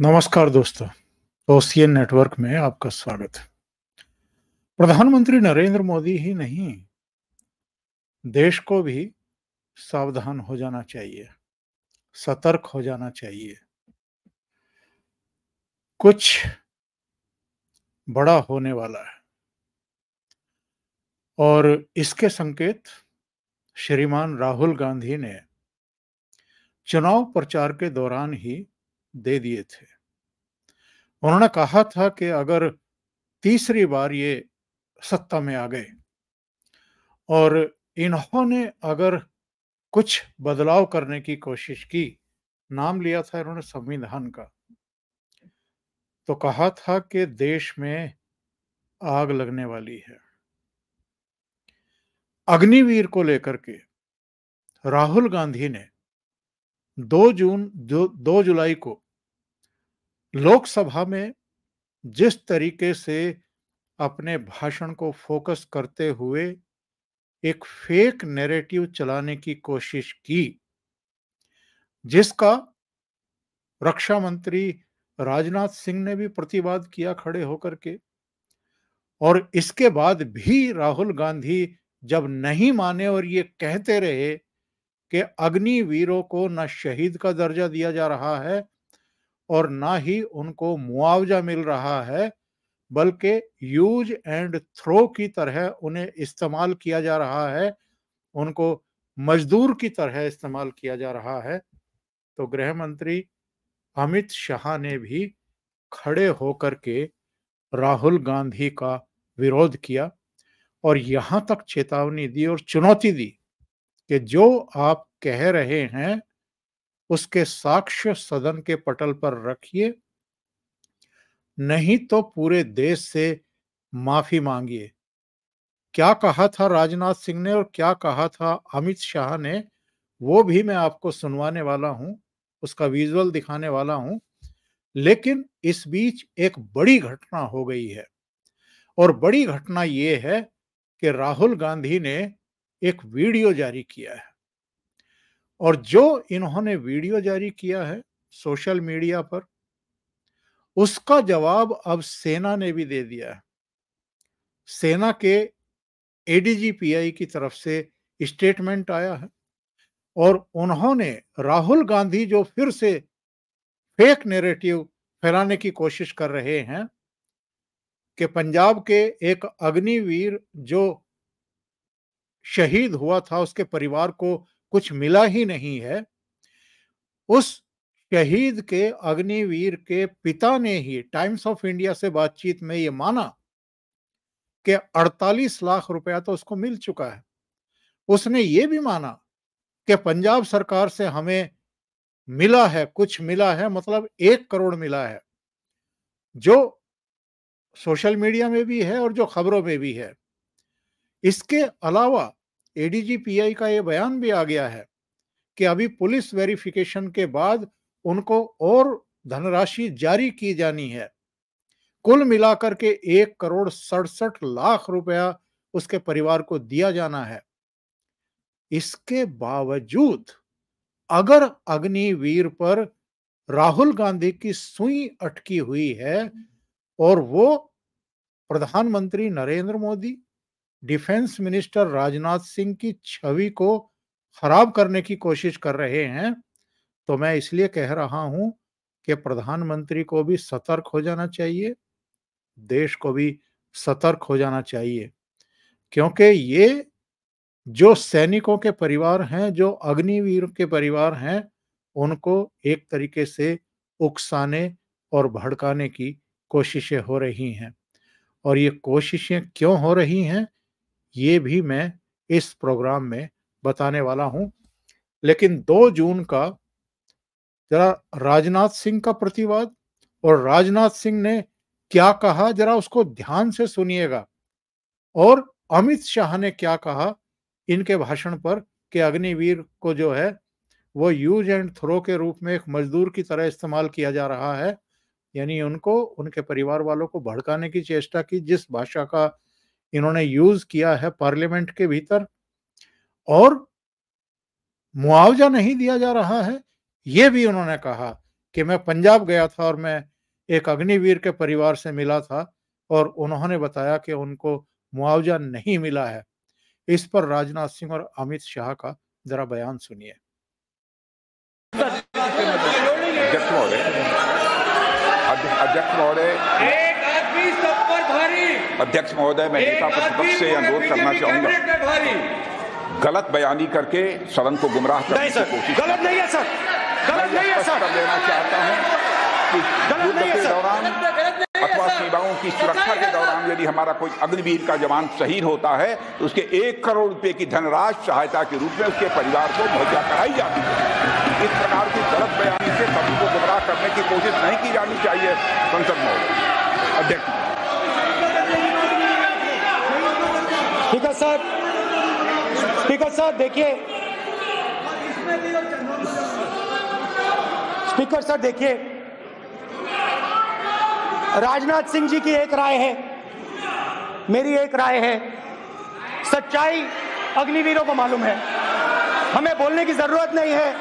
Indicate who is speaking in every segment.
Speaker 1: नमस्कार दोस्तों OCN network में आपका स्वागत है प्रधानमंत्री नरेंद्र मोदी ही नहीं देश को भी सावधान हो जाना चाहिए सतर्क हो जाना चाहिए कुछ बड़ा होने वाला है और इसके संकेत श्रीमान राहुल गांधी ने चुनाव प्रचार के दौरान ही दे दिए थे उन्होंने कहा था कि अगर तीसरी बार ये सत्ता में आ गए और इन्होंने अगर कुछ बदलाव करने की कोशिश की नाम लिया था इन्होंने संविधान का तो कहा था कि देश में आग लगने वाली है अग्निवीर को लेकर के राहुल गांधी ने दो जून दो, दो जुलाई को लोकसभा में जिस तरीके से अपने भाषण को फोकस करते हुए एक फेक नैरेटिव चलाने की कोशिश की जिसका रक्षा मंत्री राजनाथ सिंह ने भी प्रतिवाद किया खड़े होकर के और इसके बाद भी राहुल गांधी जब नहीं माने और ये कहते रहे कि अग्निवीरों को न शहीद का दर्जा दिया जा रहा है और ना ही उनको मुआवजा मिल रहा है बल्कि यूज एंड थ्रो की तरह उन्हें इस्तेमाल किया जा रहा है उनको मजदूर की तरह इस्तेमाल किया जा रहा है तो गृह मंत्री अमित शाह ने भी खड़े होकर के राहुल गांधी का विरोध किया और यहां तक चेतावनी दी और चुनौती दी कि जो आप कह रहे हैं उसके साक्ष्य सदन के पटल पर रखिए नहीं तो पूरे देश से माफी मांगिए क्या कहा था राजनाथ सिंह ने और क्या कहा था अमित शाह ने वो भी मैं आपको सुनवाने वाला हूं उसका विजुअल दिखाने वाला हूं लेकिन इस बीच एक बड़ी घटना हो गई है और बड़ी घटना ये है कि राहुल गांधी ने एक वीडियो जारी किया है और जो इन्होंने वीडियो जारी किया है सोशल मीडिया पर उसका जवाब अब सेना ने भी दे दिया है सेना के एडीजीपीआई की तरफ से स्टेटमेंट आया है और उन्होंने राहुल गांधी जो फिर से फेक नेरेटिव फैलाने की कोशिश कर रहे हैं कि पंजाब के एक अग्निवीर जो शहीद हुआ था उसके परिवार को कुछ मिला ही नहीं है उस शहीद के अग्निवीर के पिता ने ही टाइम्स ऑफ इंडिया से बातचीत में ये माना कि 48 लाख रुपया तो उसको मिल चुका है उसने ये भी माना कि पंजाब सरकार से हमें मिला है कुछ मिला है मतलब एक करोड़ मिला है जो सोशल मीडिया में भी है और जो खबरों में भी है इसके अलावा एडीजीपीआई का यह बयान भी आ गया है कि अभी पुलिस वेरिफिकेशन के बाद उनको और धनराशि जारी की जानी है कुल मिलाकर के एक करोड़ सड़सठ लाख रुपया उसके परिवार को दिया जाना है इसके बावजूद अगर अग्निवीर पर राहुल गांधी की सुई अटकी हुई है और वो प्रधानमंत्री नरेंद्र मोदी डिफेंस मिनिस्टर राजनाथ सिंह की छवि को खराब करने की कोशिश कर रहे हैं तो मैं इसलिए कह रहा हूं कि प्रधानमंत्री को भी सतर्क हो जाना चाहिए देश को भी सतर्क हो जाना चाहिए क्योंकि ये जो सैनिकों के परिवार हैं जो अग्निवीर के परिवार हैं उनको एक तरीके से उकसाने और भड़काने की कोशिशें हो रही हैं और ये कोशिशें क्यों हो रही हैं ये भी मैं इस प्रोग्राम में बताने वाला हूं लेकिन 2 जून का जरा राजनाथ सिंह का प्रतिवाद और राजनाथ सिंह ने क्या कहा जरा उसको ध्यान से सुनिएगा और अमित शाह ने क्या कहा इनके भाषण पर कि अग्निवीर को जो है वो यूज एंड थ्रो के रूप में एक मजदूर की तरह इस्तेमाल किया जा रहा है यानी उनको उनके परिवार वालों को भड़काने की चेष्टा की जिस भाषा का इन्होंने यूज किया है पार्लियामेंट के भीतर और मुआवजा नहीं दिया जा रहा है ये भी उन्होंने कहा कि मैं पंजाब गया था और मैं एक अग्निवीर के परिवार से मिला था और उन्होंने बताया कि उनको मुआवजा नहीं मिला है इस पर राजनाथ सिंह और अमित शाह का जरा बयान सुनिए अध्यक्ष महोदय
Speaker 2: अध्यक्ष महोदय मैं नेता प्रतिपक्ष से अनुरोध करना चाहूंगा गलत बयानी करके सदन को गुमराह करने की कोशिश गलत नहीं है सर गलत नहीं है सर लेना चाहता हूँ कि युद्ध के दौरान अथवा सीमाओं की सुरक्षा के दौरान यदि हमारा कोई अग्निवीर का जवान शहीद होता है तो उसके एक करोड़ रुपए की धनराशि सहायता के रूप में उसके परिवार को मुहैया कराई जाती है इस प्रकार की गलत बयानी से सभी को गुमराह करने की कोशिश नहीं की जानी चाहिए संसद महोदय अध्यक्ष स्पीकर साहब स्पीकर साहब देखिए स्पीकर साहब देखिए राजनाथ सिंह जी की एक राय है मेरी एक राय है सच्चाई अग्निवीरों को मालूम है हमें बोलने की जरूरत नहीं है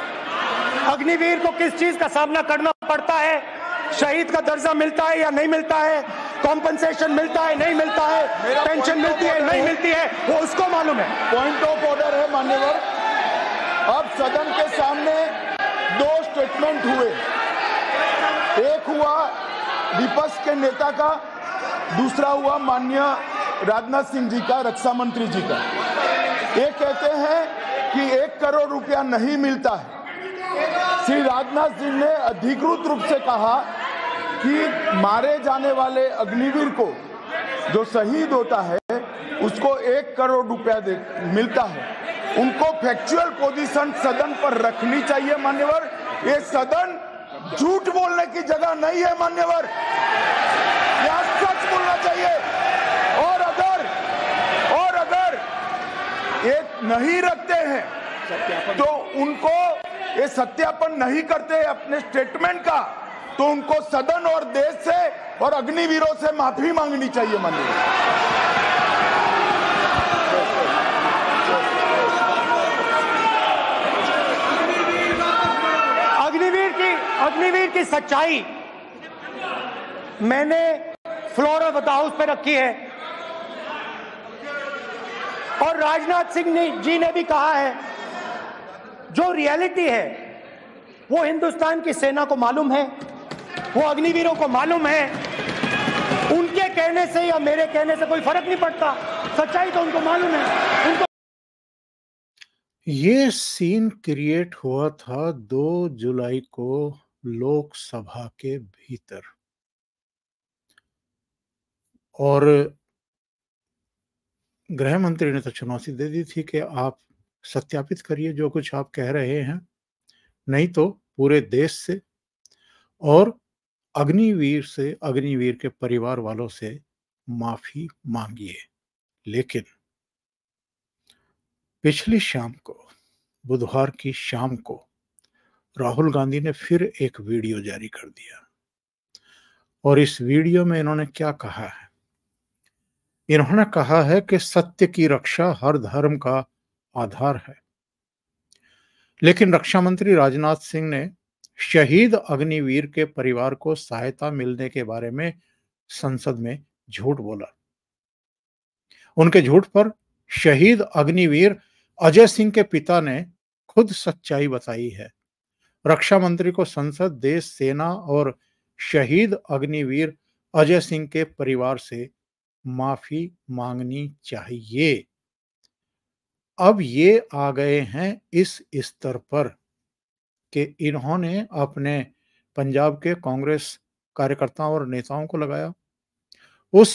Speaker 2: अग्निवीर को किस चीज का सामना करना पड़ता है शहीद का दर्जा मिलता है या नहीं मिलता है कॉम्पनसेशन मिलता है नहीं मिलता है पेंशन मिलती है नहीं मिलती है वो उसको मालूम है पॉइंट ऑफ ऑर्डर है मान्यवर अब सदन के सामने दो स्टेटमेंट हुए एक हुआ विपक्ष के नेता का
Speaker 1: दूसरा हुआ माननीय राजनाथ सिंह जी का रक्षा मंत्री जी का ये कहते हैं कि एक करोड़ रुपया नहीं मिलता है श्री राजनाथ सिंह ने अधिकृत रूप से कहा कि मारे जाने वाले अग्निवीर को जो शहीद होता है उसको एक करोड़ रुपया मिलता है
Speaker 2: उनको फैक्चुअल पोजीशन सदन पर रखनी चाहिए मान्यवर ये सदन झूठ बोलने की जगह नहीं है मान्यवर यहाँ सच बोलना चाहिए और अगर और अगर एक नहीं रखते हैं तो उनको ये सत्यापन नहीं करते अपने स्टेटमेंट का तो उनको सदन और देश से और अग्निवीरों से माफी मांगनी चाहिए मंदिर अग्निवीर की अग्निवीर की सच्चाई मैंने फ्लोर ऑफ द हाउस पे रखी है और राजनाथ सिंह ने जी ने भी कहा है जो रियलिटी है वो हिंदुस्तान की सेना को मालूम है वो अग्निवीरों को मालूम है उनके कहने से या मेरे कहने से कोई फर्क नहीं पड़ता सच्चाई तो उनको मालूम है उनको
Speaker 1: ये सीन क्रिएट हुआ था 2 जुलाई को लोकसभा के भीतर और गृह मंत्री ने तो चुनौती दे दी थी कि आप सत्यापित करिए जो कुछ आप कह रहे हैं नहीं तो पूरे देश से और अग्निवीर से अग्निवीर के परिवार वालों से माफी मांगिए लेकिन पिछली शाम को बुधवार की शाम को राहुल गांधी ने फिर एक वीडियो जारी कर दिया और इस वीडियो में इन्होंने क्या कहा है इन्होंने कहा है कि सत्य की रक्षा हर धर्म का आधार है लेकिन रक्षा मंत्री राजनाथ सिंह ने शहीद अग्निवीर के परिवार को सहायता मिलने के बारे में संसद में झूठ बोला उनके झूठ पर शहीद अग्निवीर अजय सिंह के पिता ने खुद सच्चाई बताई है रक्षा मंत्री को संसद देश सेना और शहीद अग्निवीर अजय सिंह के परिवार से माफी मांगनी चाहिए अब ये आ गए हैं इस स्तर पर कि इन्होंने अपने पंजाब के कांग्रेस कार्यकर्ताओं और नेताओं को लगाया उस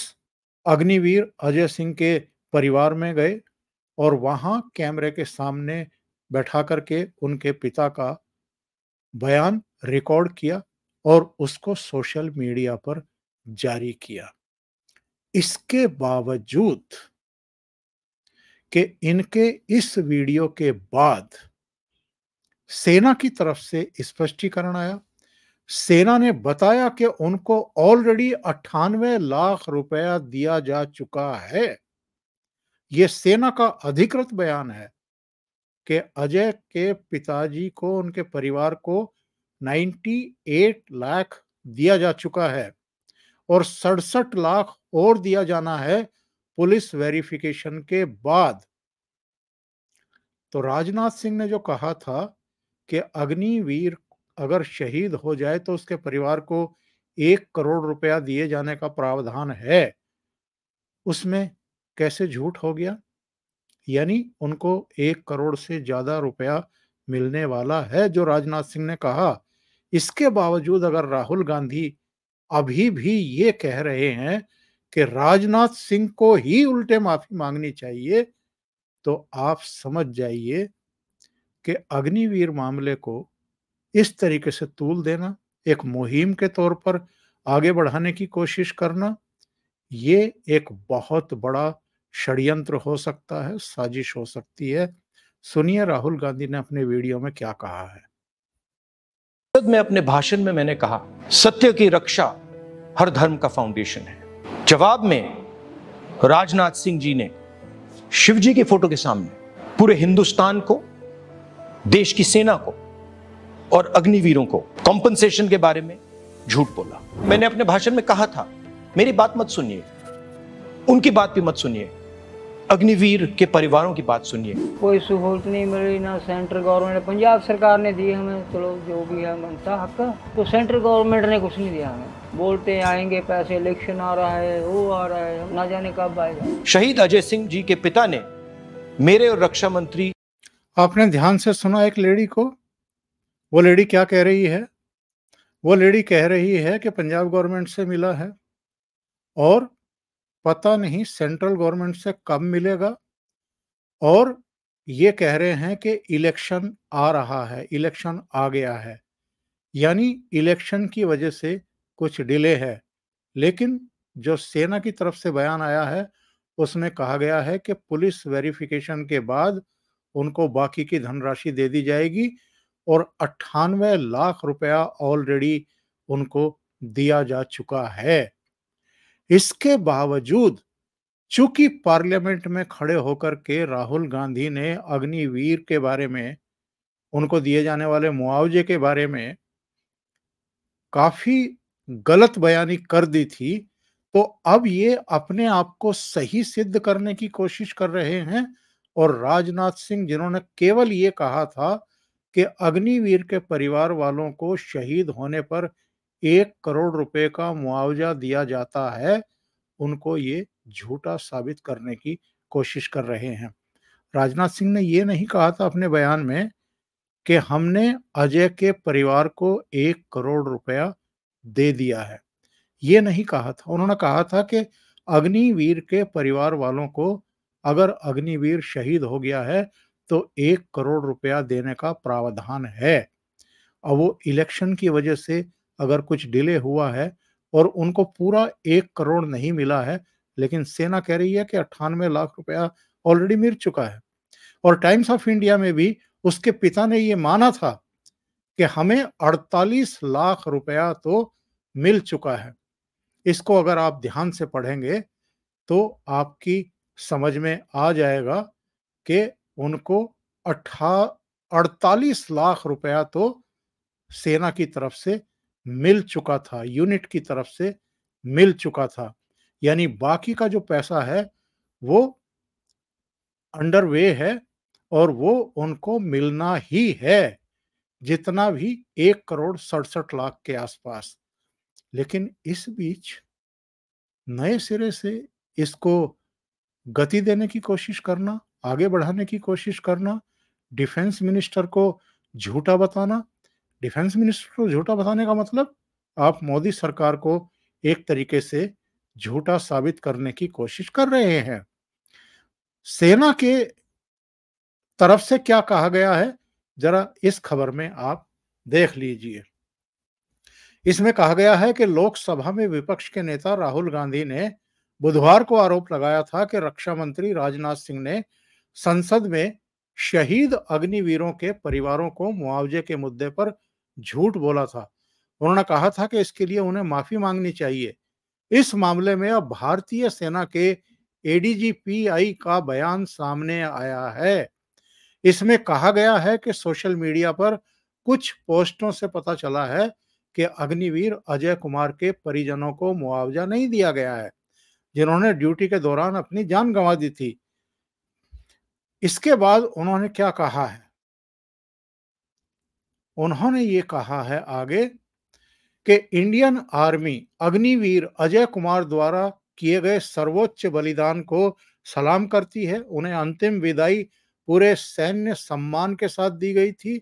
Speaker 1: अग्निवीर अजय सिंह के परिवार में गए और वहां कैमरे के सामने बैठा करके उनके पिता का बयान रिकॉर्ड किया और उसको सोशल मीडिया पर जारी किया इसके बावजूद कि इनके इस वीडियो के बाद सेना की तरफ से स्पष्टीकरण आया सेना ने बताया कि उनको ऑलरेडी अट्ठानवे लाख रुपया दिया जा चुका है यह सेना का अधिकृत बयान है कि अजय के पिताजी को उनके परिवार को 98 लाख दिया जा चुका है और सड़सठ लाख और दिया जाना है पुलिस वेरिफिकेशन के बाद तो राजनाथ सिंह ने जो कहा था कि अग्निवीर अगर शहीद हो जाए तो उसके परिवार को एक करोड़ रुपया दिए जाने का प्रावधान है उसमें कैसे झूठ हो गया यानी उनको एक करोड़ से ज्यादा रुपया मिलने वाला है जो राजनाथ सिंह ने कहा इसके बावजूद अगर राहुल गांधी अभी भी ये कह रहे हैं कि राजनाथ सिंह को ही उल्टे माफी मांगनी चाहिए तो आप समझ जाइए कि अग्निवीर मामले को इस तरीके से तूल देना एक मुहिम के तौर पर आगे बढ़ाने की कोशिश करना ये एक बहुत बड़ा षड्यंत्र हो सकता है साजिश हो सकती है सुनिए राहुल गांधी ने अपने वीडियो में क्या कहा है में अपने
Speaker 2: भाषण में मैंने कहा सत्य की रक्षा हर धर्म का फाउंडेशन है जवाब में राजनाथ सिंह जी ने शिवजी की फोटो के सामने पूरे हिंदुस्तान को देश की सेना को और अग्निवीरों को कॉम्पनसेशन के बारे में झूठ बोला मैंने अपने भाषण में कहा था मेरी बात मत सुनिए उनकी बात भी मत सुनिए अग्निवीर के परिवारों की बात सुनिए
Speaker 1: कोई सहूलत नहीं मिली ना सेंट्रल गवर्नमेंट पंजाब सरकार ने दी हमें चलो जो भी है मनता हक तो सेंट्रल गवर्नमेंट ने कुछ नहीं दिया हमें बोलते आएंगे पैसे इलेक्शन आ रहा है वो आ रहा है ना जाने कब आएगा
Speaker 2: शहीद अजय सिंह जी के पिता ने मेरे और रक्षा मंत्री
Speaker 1: आपने ध्यान से सुना एक लेडी को वो लेडी क्या कह रही है वो लेडी कह रही है कि पंजाब गवर्नमेंट से मिला है और पता नहीं सेंट्रल गवर्नमेंट से कब मिलेगा और ये कह रहे हैं कि इलेक्शन आ रहा है इलेक्शन आ गया है यानी इलेक्शन की वजह से कुछ डिले है लेकिन जो सेना की तरफ से बयान आया है उसमें कहा गया है कि पुलिस वेरिफिकेशन के बाद उनको बाकी की धनराशि दे दी जाएगी और अट्ठानवे लाख रुपया ऑलरेडी उनको दिया जा चुका है इसके बावजूद चूंकि पार्लियामेंट में खड़े होकर के राहुल गांधी ने अग्निवीर के बारे में उनको दिए जाने वाले मुआवजे के बारे में काफी गलत बयानी कर दी थी तो अब ये अपने आप को सही सिद्ध करने की कोशिश कर रहे हैं और राजनाथ सिंह जिन्होंने केवल ये कहा था कि अग्निवीर के परिवार वालों को शहीद होने पर एक करोड़ रुपए का मुआवजा दिया जाता है उनको ये झूठा साबित करने की कोशिश कर रहे हैं राजनाथ सिंह ने ये नहीं कहा था अपने बयान में कि हमने अजय के परिवार को एक करोड़ रुपया दे दिया है ये नहीं कहा था उन्होंने कहा था कि अग्निवीर के परिवार वालों को अगर अग्निवीर शहीद हो गया है तो एक करोड़ रुपया देने का प्रावधान है और वो इलेक्शन की वजह से अगर कुछ डिले हुआ है और उनको पूरा एक करोड़ नहीं मिला है लेकिन सेना कह रही है कि अट्ठानवे लाख रुपया ऑलरेडी मिल चुका है और टाइम्स ऑफ इंडिया में भी उसके पिता ने ये माना था कि हमें 48 लाख रुपया तो मिल चुका है इसको अगर आप ध्यान से पढ़ेंगे तो आपकी समझ में आ जाएगा कि उनको अठा अड़तालीस लाख रुपया तो सेना की तरफ से मिल चुका था यूनिट की तरफ से मिल चुका था यानी बाकी का जो पैसा है वो अंडर वे है और वो उनको मिलना ही है जितना भी एक करोड़ सड़सठ लाख के आसपास लेकिन इस बीच नए सिरे से इसको गति देने की कोशिश करना आगे बढ़ाने की कोशिश करना डिफेंस मिनिस्टर को झूठा बताना डिफेंस मिनिस्टर को झूठा बताने का मतलब आप मोदी सरकार को एक तरीके से झूठा साबित करने की कोशिश कर रहे हैं सेना के तरफ से क्या कहा गया है जरा इस खबर में आप देख लीजिए इसमें कहा गया है कि लोकसभा में विपक्ष के नेता राहुल गांधी ने बुधवार को आरोप लगाया था कि रक्षा मंत्री राजनाथ सिंह ने संसद में शहीद अग्निवीरों के परिवारों को मुआवजे के मुद्दे पर झूठ बोला था उन्होंने कहा था कि इसके लिए उन्हें माफी मांगनी चाहिए इस मामले में अब भारतीय सेना के एडीजीपीआई का बयान सामने आया है इसमें कहा गया है कि सोशल मीडिया पर कुछ पोस्टों से पता चला है कि अग्निवीर अजय कुमार के परिजनों को मुआवजा नहीं दिया गया है जिन्होंने ड्यूटी के दौरान अपनी जान गंवा दी थी इसके बाद उन्होंने क्या कहा है उन्होंने ये कहा है आगे कि इंडियन आर्मी अग्निवीर अजय कुमार द्वारा किए गए सर्वोच्च बलिदान को सलाम करती है उन्हें अंतिम विदाई पूरे सैन्य सम्मान के साथ दी गई थी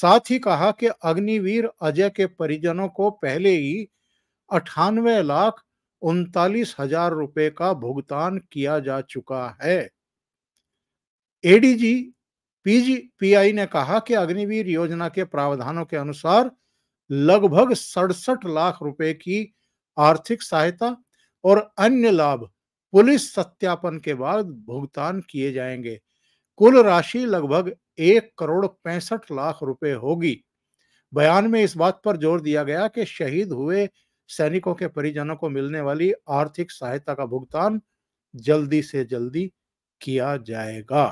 Speaker 1: साथ ही कहा कि अग्निवीर अजय के परिजनों को पहले ही अठानवे लाख उनतालीस हजार रुपए का भुगतान किया जा चुका है एडीजी पीजी पीआई ने कहा कि अग्निवीर योजना के प्रावधानों के अनुसार लगभग सड़सठ लाख रुपए की आर्थिक सहायता और अन्य लाभ पुलिस सत्यापन के बाद भुगतान किए जाएंगे कुल राशि लगभग एक करोड़ पैंसठ लाख रुपए होगी बयान में इस बात पर जोर दिया गया कि शहीद हुए सैनिकों के परिजनों को मिलने वाली आर्थिक सहायता का भुगतान जल्दी से जल्दी किया जाएगा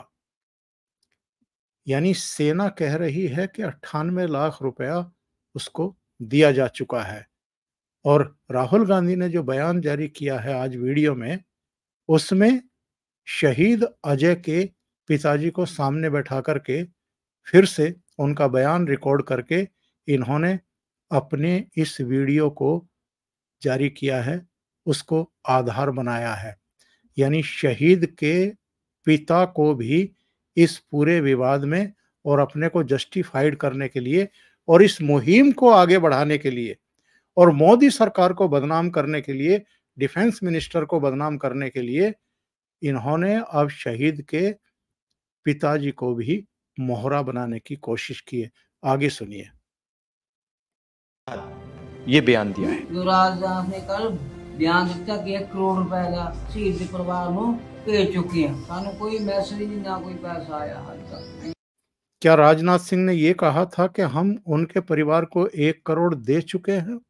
Speaker 1: यानी सेना कह रही है कि अट्ठानवे लाख रुपया उसको दिया जा चुका है और राहुल गांधी ने जो बयान जारी किया है आज वीडियो में उसमें शहीद अजय के पिताजी को सामने बैठा करके फिर से उनका बयान रिकॉर्ड करके इन्होंने अपने इस वीडियो को जारी किया है उसको आधार बनाया है यानी शहीद के पिता को भी इस पूरे विवाद में और अपने को जस्टिफाइड करने के लिए और इस मुहिम को आगे बढ़ाने के लिए और मोदी सरकार को बदनाम करने के लिए डिफेंस मिनिस्टर को बदनाम करने के लिए इन्होंने अब शहीद के पिताजी को भी मोहरा बनाने की कोशिश की है आगे सुनिए ये बयान दिया है युवराज ने कल बयान दिता कि एक करोड़ रुपए का शहीद परिवार को भेज चुके हैं सानू कोई मैसेज ना कोई पैसा आया हाल तक क्या राजनाथ सिंह ने ये कहा था कि हम उनके परिवार को एक करोड़ दे चुके हैं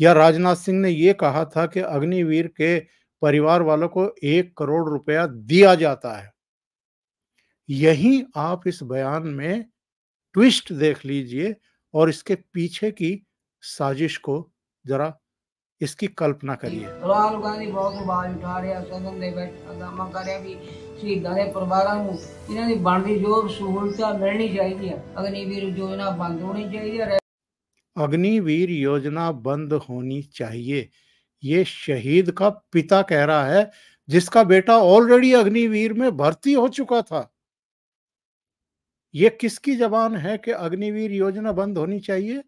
Speaker 1: या राजनाथ सिंह ने ये कहा था कि अग्निवीर के परिवार वालों को एक करोड़ रुपया दिया जाता है यही आप इस बयान में ट्विस्ट देख लीजिए और इसके पीछे की साजिश को जरा इसकी कल्पना करिए अग्निवीर योजना बंद होनी चाहिए ये शहीद का पिता कह रहा है जिसका बेटा ऑलरेडी अग्निवीर में भर्ती हो चुका था ये किसकी जबान है कि अग्निवीर योजना बंद होनी चाहिए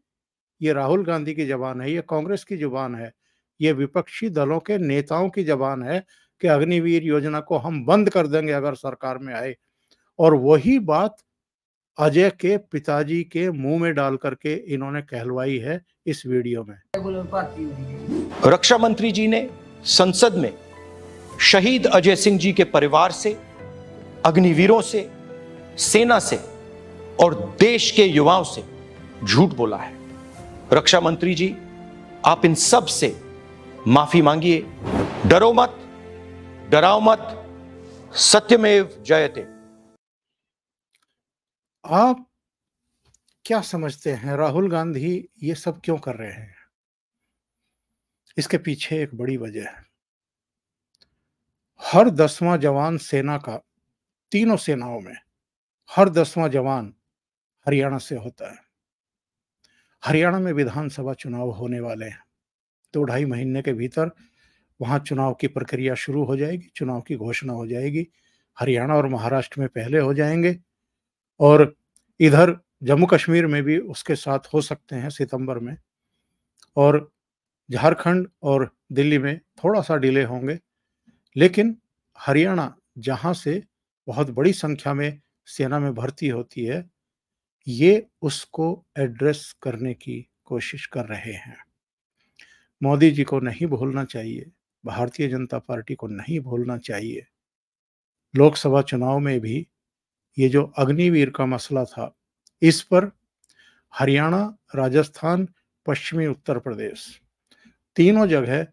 Speaker 1: ये राहुल गांधी की जबान है ये कांग्रेस की जुबान है ये विपक्षी दलों के नेताओं की जबान है कि अग्निवीर योजना को हम बंद कर देंगे अगर सरकार में आए और वही बात अजय के पिताजी के मुंह में डाल करके इन्होंने कहलवाई है इस वीडियो में रक्षा मंत्री जी ने संसद में
Speaker 2: शहीद अजय सिंह जी के परिवार से अग्निवीरों से सेना से और देश के युवाओं से झूठ बोला है रक्षा मंत्री जी आप इन सब से माफी मांगिए डरो मत डराओ मत सत्यमेव जयते
Speaker 1: आप क्या समझते हैं राहुल गांधी ये सब क्यों कर रहे हैं इसके पीछे एक बड़ी वजह है हर दसवां जवान सेना का तीनों सेनाओं में हर दसवां जवान हरियाणा से होता है हरियाणा में विधानसभा चुनाव होने वाले हैं दो तो ढाई महीने के भीतर वहाँ चुनाव की प्रक्रिया शुरू हो जाएगी चुनाव की घोषणा हो जाएगी हरियाणा और महाराष्ट्र में पहले हो जाएंगे और इधर जम्मू कश्मीर में भी उसके साथ हो सकते हैं सितंबर में और झारखंड और दिल्ली में थोड़ा सा डिले होंगे लेकिन हरियाणा जहाँ से बहुत बड़ी संख्या में सेना में भर्ती होती है ये उसको एड्रेस करने की कोशिश कर रहे हैं मोदी जी को नहीं भूलना चाहिए भारतीय जनता पार्टी को नहीं भूलना चाहिए लोकसभा चुनाव में भी ये जो अग्निवीर का मसला था इस पर हरियाणा राजस्थान पश्चिमी उत्तर प्रदेश तीनों जगह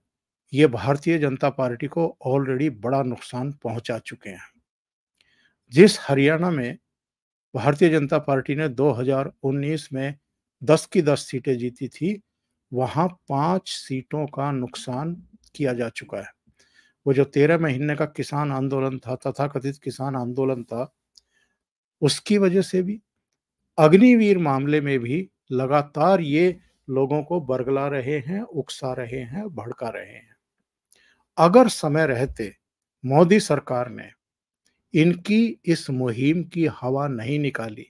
Speaker 1: ये भारतीय जनता पार्टी को ऑलरेडी बड़ा नुकसान पहुंचा चुके हैं जिस हरियाणा में भारतीय जनता पार्टी ने 2019 में 10 की 10 सीटें जीती थी वहां पांच सीटों का नुकसान किया जा चुका है वो जो तेरह महीने का किसान आंदोलन था तथा कथित किसान आंदोलन था उसकी वजह से भी अग्निवीर मामले में भी लगातार ये लोगों को बरगला रहे हैं उकसा रहे हैं भड़का रहे हैं अगर समय रहते मोदी सरकार ने इनकी इस मुहिम की हवा नहीं निकाली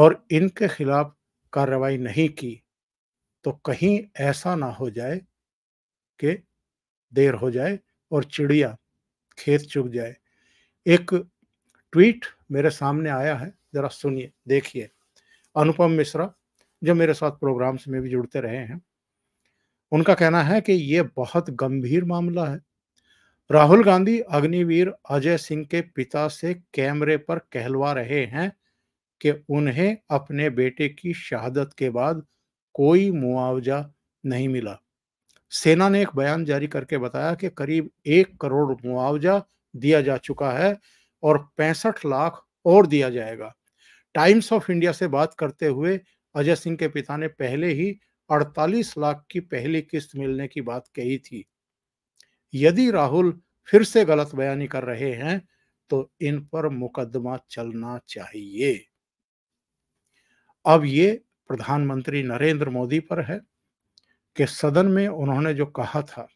Speaker 1: और इनके खिलाफ कार्रवाई नहीं की तो कहीं ऐसा ना हो जाए कि देर हो जाए और चिड़िया खेत चुग जाए एक ट्वीट मेरे सामने आया है ज़रा सुनिए देखिए अनुपम मिश्रा जो मेरे साथ प्रोग्राम्स में भी जुड़ते रहे हैं उनका कहना है कि ये बहुत गंभीर मामला है राहुल गांधी अग्निवीर अजय सिंह के पिता से कैमरे पर कहलवा रहे हैं कि उन्हें अपने बेटे की शहादत के बाद कोई मुआवजा नहीं मिला सेना ने एक बयान जारी करके बताया कि करीब एक करोड़ मुआवजा दिया जा चुका है और पैंसठ लाख और दिया जाएगा टाइम्स ऑफ इंडिया से बात करते हुए अजय सिंह के पिता ने पहले ही 48 लाख की पहली किस्त मिलने की बात कही थी यदि राहुल फिर से गलत बयानी कर रहे हैं तो इन पर मुकदमा चलना चाहिए अब ये प्रधानमंत्री नरेंद्र मोदी पर है कि सदन में उन्होंने जो कहा था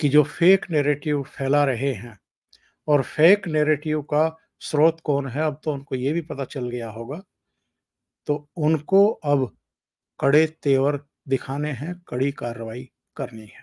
Speaker 1: कि जो फेक नेरेटिव फैला रहे हैं और फेक नेरेटिव का स्रोत कौन है अब तो उनको ये भी पता चल गया होगा तो उनको अब कड़े तेवर दिखाने हैं कड़ी कार्रवाई करनी है